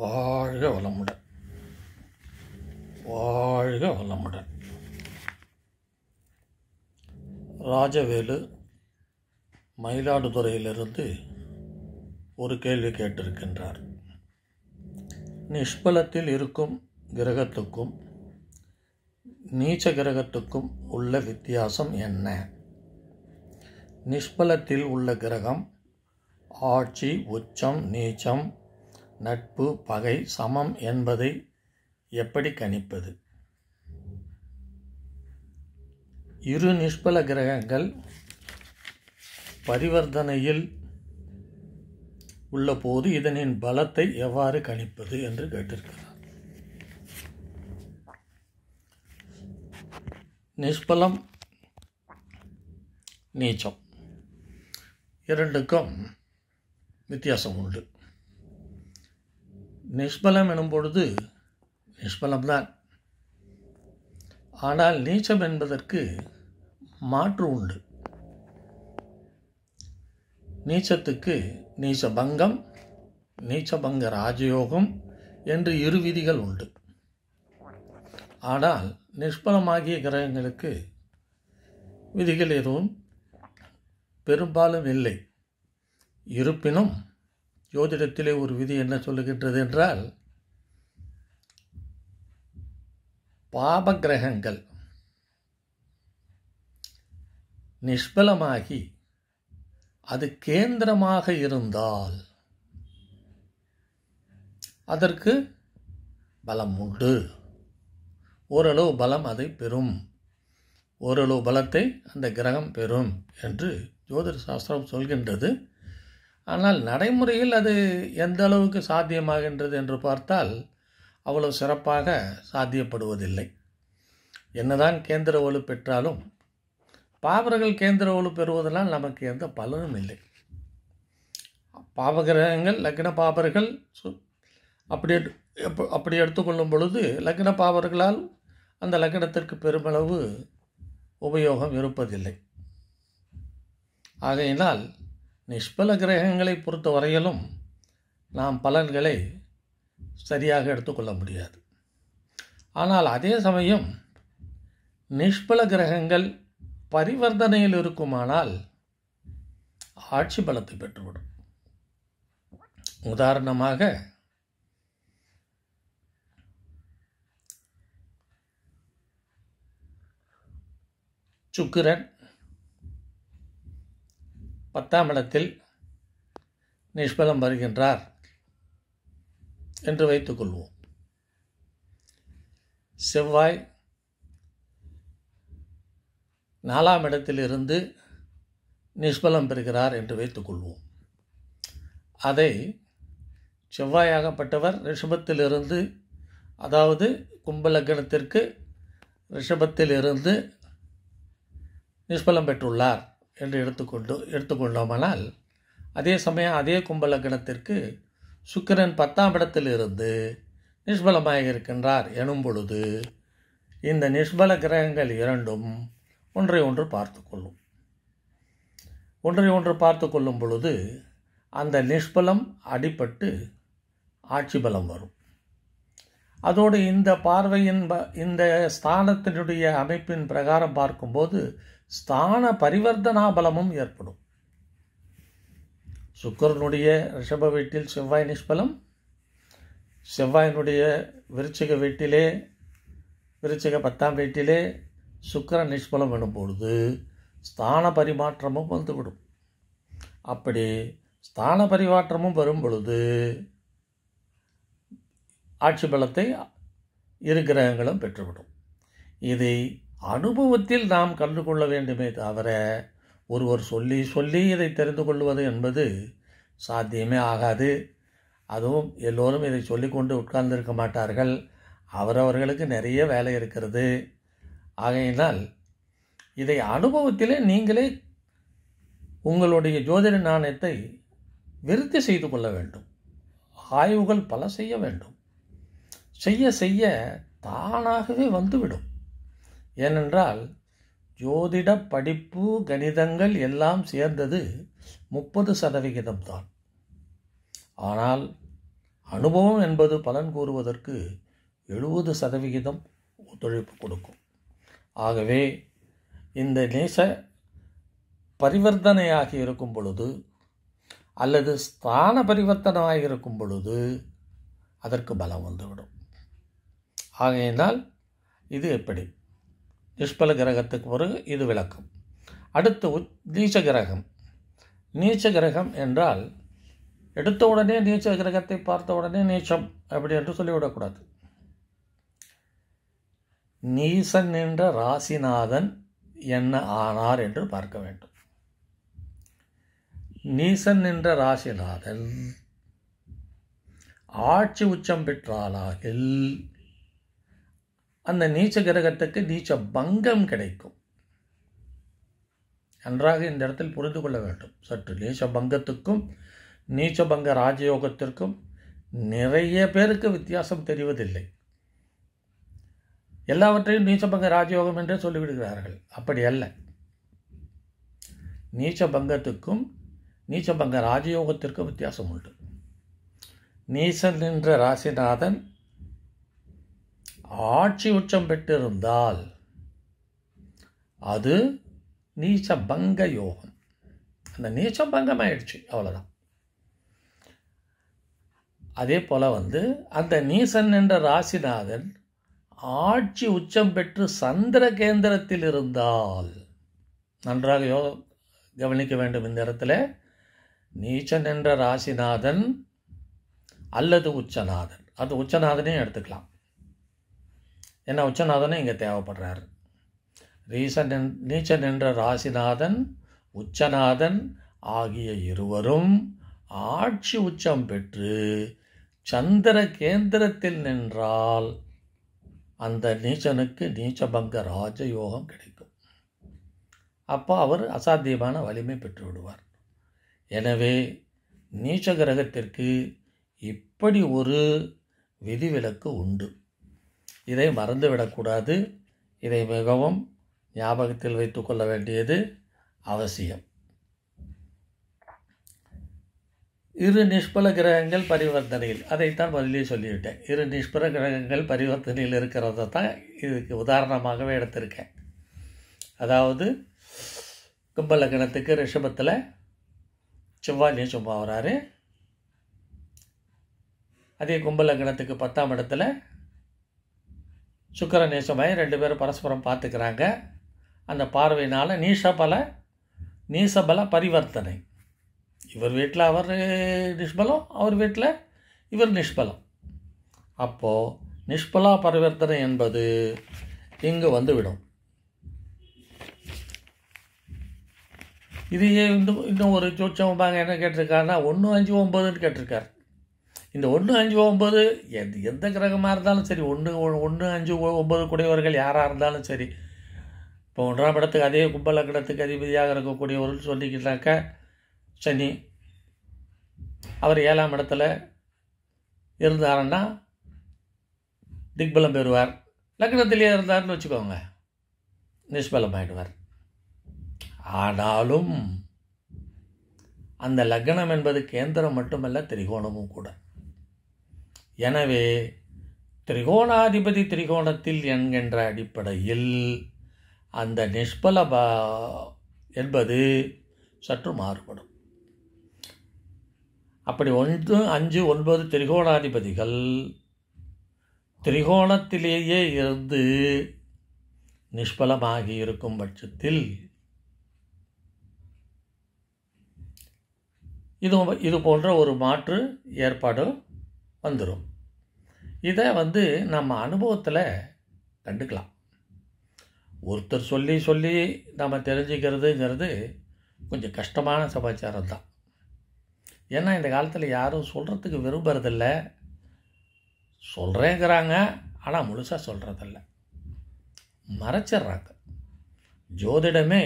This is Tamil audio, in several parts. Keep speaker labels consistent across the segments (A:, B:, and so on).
A: வாழ்க
B: வளமுடன் வாழ்க வளமுடன் ராஜவேலு மயிலாடுதுறையிலிருந்து ஒரு கேள்வி கேட்டிருக்கின்றார் நிஷ்பலத்தில் இருக்கும் கிரகத்துக்கும் நீச்ச கிரகத்துக்கும் உள்ள வித்தியாசம் என்ன நிஷ்பலத்தில் உள்ள கிரகம் ஆட்சி உச்சம் நீச்சம் நட்பு பகை சமம் என்பதை எப்படி கணிப்பது இரு நிஷ்பல கிரகங்கள் பரிவர்த்தனையில் உள்ள போது இதனின் பலத்தை எவ்வாறு கணிப்பது என்று கேட்டிருக்கிறார் நிஷ்பலம் நீச்சம் இரண்டுக்கும் வித்தியாசம் உண்டு நிஷ்பலம் எனும் பொழுது நிஷ்பலம்தான் ஆனால் நீச்சம் என்பதற்கு மாற்று உண்டு நீச்சத்துக்கு நீச்சபங்கம் நீச்சபங்க ராஜயோகம் என்று இரு விதிகள் உண்டு ஆனால் நிஷ்பலமாகிய கிரகங்களுக்கு விதிகள் எதுவும் பெரும்பாலும் இல்லை இருப்பினும் ஜோதிடத்திலே ஒரு விதி என்ன சொல்லுகின்றது என்றால் பாப கிரகங்கள் நிஷ்பலமாகி அது கேந்திரமாக இருந்தால் அதற்கு பலம் உண்டு ஓரளவு பலம் அதை பெறும் ஓரளவு பலத்தை அந்த கிரகம் பெறும் என்று ஜோதிட சாஸ்திரம் சொல்கின்றது ஆனால் நடைமுறையில் அது எந்த அளவுக்கு சாத்தியமாகின்றது என்று பார்த்தால் அவ்வளவு சிறப்பாக சாத்தியப்படுவதில்லை என்னதான் கேந்திர ஒலு பெற்றாலும் பாவர்கள் கேந்திர ஒலு பெறுவதனால் நமக்கு எந்த பலனும் இல்லை பாவகிரகங்கள் லக்ன பாபர்கள் அப்படி அப்படி எடுத்துக்கொள்ளும் பொழுது லக்ன பாவர்களால் அந்த லக்னத்திற்கு பெருமளவு உபயோகம் இருப்பதில்லை ஆகையினால் நிஷ்பல கிரகங்களை பொறுத்த வரையிலும் நாம் பலன்களை சரியாக எடுத்துக்கொள்ள முடியாது ஆனால் அதே சமயம் நிஷ்பல கிரகங்கள் பரிவர்த்தனையில் இருக்குமானால் ஆட்சி பலத்தை பெற்றுவிடும் உதாரணமாக சுக்கிரன் பத்தாம் இடத்தில் நிஷ்பலம் வருகின்றார் என்று வைத்துக்கொள்வோம் செவ்வாய் நாலாம் இடத்திலிருந்து நிஷ்பலம் பெறுகிறார் என்று வைத்துக்கொள்வோம் அதை செவ்வாயாகப்பட்டவர் ரிஷபத்திலிருந்து அதாவது கும்பலக்கணத்திற்கு ரிஷபத்திலிருந்து நிஷ்பலம் பெற்றுள்ளார் என்று எடுத்துக்கொண்டு எடுத்துக்கொண்டோமானால் அதே சமயம் அதே கும்பலக்கணத்திற்கு சுக்கிரன் பத்தாம் இடத்திலிருந்து நிஷ்பலமாக இருக்கின்றார் எனும் பொழுது இந்த நிஷ்பல கிரகங்கள் இரண்டும் ஒன்றை ஒன்று பார்த்து கொள்ளும் ஒன்றை ஒன்று பார்த்து கொள்ளும் பொழுது அந்த நிஷ்பலம் அடிபட்டு ஆட்சி பலம் வரும் அதோடு இந்த பார்வையின் இந்த ஸ்தானத்தினுடைய அமைப்பின் பிரகாரம் பார்க்கும்போது ஸ்தான பரிவர்த்தனா பலமும் ஏற்படும் சுக்கரனுடைய ரிஷப வீட்டில் செவ்வாய் நிஷ்பலம் செவ்வாயினுடைய விருச்சிக வீட்டிலே விருச்சிக பத்தாம் வீட்டிலே சுக்கர நிஷ்பலம் வேணும் பொழுது ஸ்தான பரிமாற்றமும் வந்துவிடும் அப்படி ஸ்தான பரிமாற்றமும் வரும் பொழுது ஆட்சி பலத்தை இரு கிரகங்களும் பெற்றுவிடும் இதை அனுபவத்தில் நாம் கண்டு கொள்ள வேண்டுமே தவிர ஒருவர் சொல்லி சொல்லி இதை தெரிந்து கொள்வது என்பது சாத்தியமே ஆகாது அதுவும் எல்லோரும் இதை சொல்லிக்கொண்டு உட்கார்ந்திருக்க மாட்டார்கள் அவரவர்களுக்கு நிறைய வேலை இருக்கிறது ஆகையினால் இதை அனுபவத்திலே நீங்களே உங்களுடைய ஜோதிட நாணயத்தை விருத்தி செய்து கொள்ள வேண்டும் ஆய்வுகள் பல செய்ய வேண்டும் செய்ய செய்ய தானாகவே வந்துவிடும் ஏனென்றால் ஜோதிட படிப்பு கணிதங்கள் எல்லாம் சேர்ந்தது முப்பது சதவிகிதம்தான் ஆனால் அனுபவம் என்பது பலன் கூறுவதற்கு எழுபது சதவிகிதம் ஒத்துழைப்பு கொடுக்கும் ஆகவே இந்த நேச பரிவர்த்தனையாகி இருக்கும் பொழுது அல்லது ஸ்தான பரிவர்த்தனமாக இருக்கும் பொழுது அதற்கு பலம் வந்துவிடும் ஆகையினால் இது எப்படி யுஷ்பல கிரகத்துக்கு ஒரு இது விளக்கம் அடுத்து நீச்ச கிரகம் நீச்ச கிரகம் என்றால் எடுத்த உடனே நீச்ச கிரகத்தை பார்த்த உடனே நீச்சம் அப்படி என்று சொல்லிவிடக்கூடாது நீசன் என்ற ராசிநாதன் என்ன ஆனார் என்று பார்க்க வேண்டும் நீசன் என்ற ராசிநாதன் ஆட்சி உச்சம் பெற்றாலாகில் அந்த நீச்ச கிரகத்துக்கு நீச்ச பங்கம் கிடைக்கும் நன்றாக இந்த இடத்தில் புரிந்து கொள்ள வேண்டும் சற்று நீச்ச பங்கத்துக்கும் நீச்ச பங்க ராஜயோகத்திற்கும் நிறைய பேருக்கு வித்தியாசம் தெரிவதில்லை எல்லாவற்றையும் நீச்சபங்க ராஜயோகம் என்றே சொல்லிவிடுகிறார்கள் அப்படி அல்ல நீச்ச பங்கத்துக்கும் நீச்சபங்க ராஜயோகத்திற்கும் வித்தியாசம் உண்டு நீச என்ற ராசிநாதன் ஆட்சி உச்சம் பெற்றிருந்தால் அது நீச்சபங்க யோகம் அந்த நீச்சம் பங்கமாயிடுச்சு அவ்வளோதான் அதே போல் வந்து அந்த நீசன் என்ற ராசிநாதன் ஆட்சி உச்சம் பெற்று சந்திர கேந்திரத்தில் இருந்தால் நன்றாக யோகம் கவனிக்க வேண்டும் இந்த இடத்துல நீச்சன் என்ற ராசிநாதன் அல்லது உச்சநாதன் அது உச்சநாதனையும் எடுத்துக்கலாம் ஏன்னா உச்சநாதனே இங்கே தேவைப்படுறார் ரீசன் நீச்சன் என்ற ராசிநாதன் உச்சநாதன் ஆகிய இருவரும் ஆட்சி உச்சம் பெற்று சந்திர கேந்திரத்தில் நின்றால் அந்த நீச்சனுக்கு நீச்சபங்க ராஜயோகம் கிடைக்கும் அப்போ அவர் அசாத்தியமான வலிமை பெற்று விடுவார் எனவே நீச்ச கிரகத்திற்கு இப்படி ஒரு விதிவிலக்கு உண்டு இதை மறந்துவிடக்கூடாது இதை மிகவும் ஞாபகத்தில் வைத்துக்கொள்ள வேண்டியது அவசியம் இரு நிஷ்பல கிரகங்கள் பரிவர்த்தனையில் அதைத்தான் பதிலே சொல்லிவிட்டேன் இரு நிஷ்பல கிரகங்கள் பரிவர்த்தனையில் இருக்கிறத தான் இதுக்கு உதாரணமாகவே எடுத்திருக்கேன் அதாவது கும்பலக்கணத்துக்கு ரிஷபத்தில் செவ்வாய் சும்மா வராரு அதே கும்பலக்கணத்துக்கு பத்தாம் இடத்துல சுக்கர நேசமாய் ரெண்டு பேரும் பரஸ்பரம் பார்த்துக்கிறாங்க அந்த பார்வையினால் நீசபல நீசபல பரிவர்த்தனை இவர் வீட்டில் அவர் நிஷ்பலம் அவர் வீட்டில் இவர் நிஷ்பலம் அப்போது நிஷ்பலா பரிவர்த்தனை என்பது இங்கு வந்துவிடும் இது இன்னும் இன்னும் ஒரு சூட்சம் பாங்க என்ன கேட்டிருக்காருன்னா ஒன்று அஞ்சு ஒம்பதுன்னு கேட்டிருக்காரு இந்த ஒன்று அஞ்சு ஒம்பது எந்த எந்த கிரகமாக இருந்தாலும் சரி ஒன்று ஒன்று அஞ்சு ஒம்பது கூடியவர்கள் யாராக இருந்தாலும் சரி இப்போ ஒன்றாம் இடத்துக்கு அதே கும்பல கிடத்துக்கு அதிபதியாக இருக்கக்கூடியவர்கள் சொல்லிக்கிட்டாக்க சனி அவர் ஏழாம் இடத்துல இருந்தாருன்னா திக்பலம் பெறுவார் லக்னத்திலேயே இருந்தார்னு வச்சுக்கோங்க நிஷ்பலம் ஆகிடுவார் ஆனாலும் அந்த லக்னம் என்பது கேந்திரம் மட்டுமல்ல திரிகோணமும் கூட எனவே திரிகோணாதிபதி திரிகோணத்தில் என்கின்ற அடிப்படையில் அந்த நிஷ்பல என்பது சற்று மாறுபடும் அப்படி ஒன்று அஞ்சு ஒன்பது திரிகோணாதிபதிகள் திரிகோணத்திலேயே இருந்து நிஷ்பலமாகி இருக்கும் பட்சத்தில் இது இது போன்ற ஒரு மாற்று ஏற்பாடு வந்துடும் இதை வந்து நம்ம அனுபவத்தில் கண்டுக்கலாம் ஒருத்தர் சொல்லி சொல்லி நம்ம தெரிஞ்சுக்கிறதுங்கிறது கொஞ்சம் கஷ்டமான சமாச்சாரம் தான் ஏன்னா இந்த காலத்தில் யாரும் சொல்கிறதுக்கு விரும்புகிறதில்ல சொல்கிறேங்கிறாங்க ஆனால் முழுசாக சொல்கிறதில்ல மறைச்சிட்றாங்க ஜோதிடமே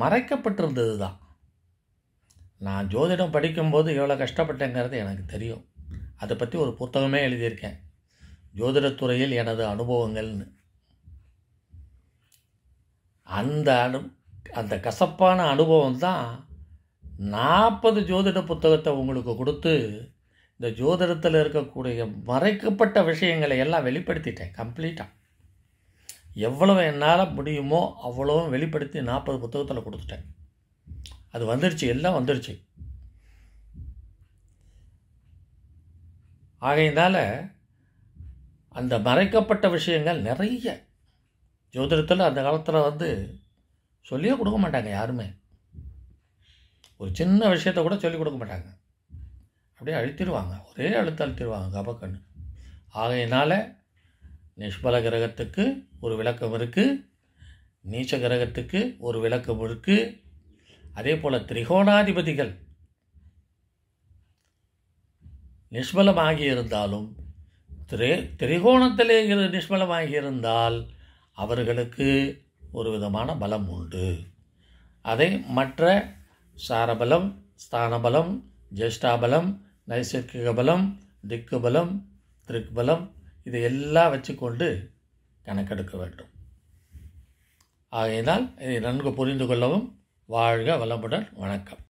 B: மறைக்கப்பட்டிருந்தது தான் நான் ஜோதிடம் படிக்கும்போது எவ்வளோ கஷ்டப்பட்டேங்கிறது எனக்கு தெரியும் அதை பற்றி ஒரு புத்தகமே எழுதியிருக்கேன் ஜோதிடத்துறையில் எனது அனுபவங்கள்னு அந்த அனு அந்த கசப்பான அனுபவம் தான் நாற்பது ஜோதிட புத்தகத்தை உங்களுக்கு கொடுத்து இந்த ஜோதிடத்தில் இருக்கக்கூடிய மறைக்கப்பட்ட விஷயங்களை எல்லாம் வெளிப்படுத்திட்டேன் கம்ப்ளீட்டாக எவ்வளவு என்னால் முடியுமோ அவ்வளோவும் வெளிப்படுத்தி நாற்பது புத்தகத்தில் கொடுத்துட்டேன் அது வந்துருச்சு எல்லாம் வந்துருச்சு ஆகையினால் அந்த மறைக்கப்பட்ட விஷயங்கள் நிறைய ஜோதிடத்தில் அந்த காலத்தில் வந்து சொல்லியே கொடுக்க மாட்டாங்க யாருமே ஒரு சின்ன விஷயத்த கூட சொல்லிக் கொடுக்க மாட்டாங்க அப்படியே அழுத்திடுவாங்க ஒரே அழுத்த அழுத்திடுவாங்க கபக்கன்னு ஆகையினால் நிஷ்பல கிரகத்துக்கு ஒரு விளக்கம் இருக்குது நீச்ச கிரகத்துக்கு ஒரு விளக்கம் இருக்குது அதே போல் திரிகோணாதிபதிகள் நிஷ்மலமாகி இருந்தாலும் திரை திரிகோணத்திலே நிஷ்மலமாகி இருந்தால் அவர்களுக்கு ஒரு விதமான பலம் உண்டு அதை மற்ற சாரபலம் ஸ்தானபலம் ஜேஷ்டாபலம் நைசர்கிக பலம் திக்கு பலம் திரிக்பலம் இதை எல்லாம் வச்சுக்கொண்டு கணக்கெடுக்க வேண்டும் ஆகையினால் இதை நன்கு புரிந்து கொள்ளவும் வாழ்க வளமுடன் வணக்கம்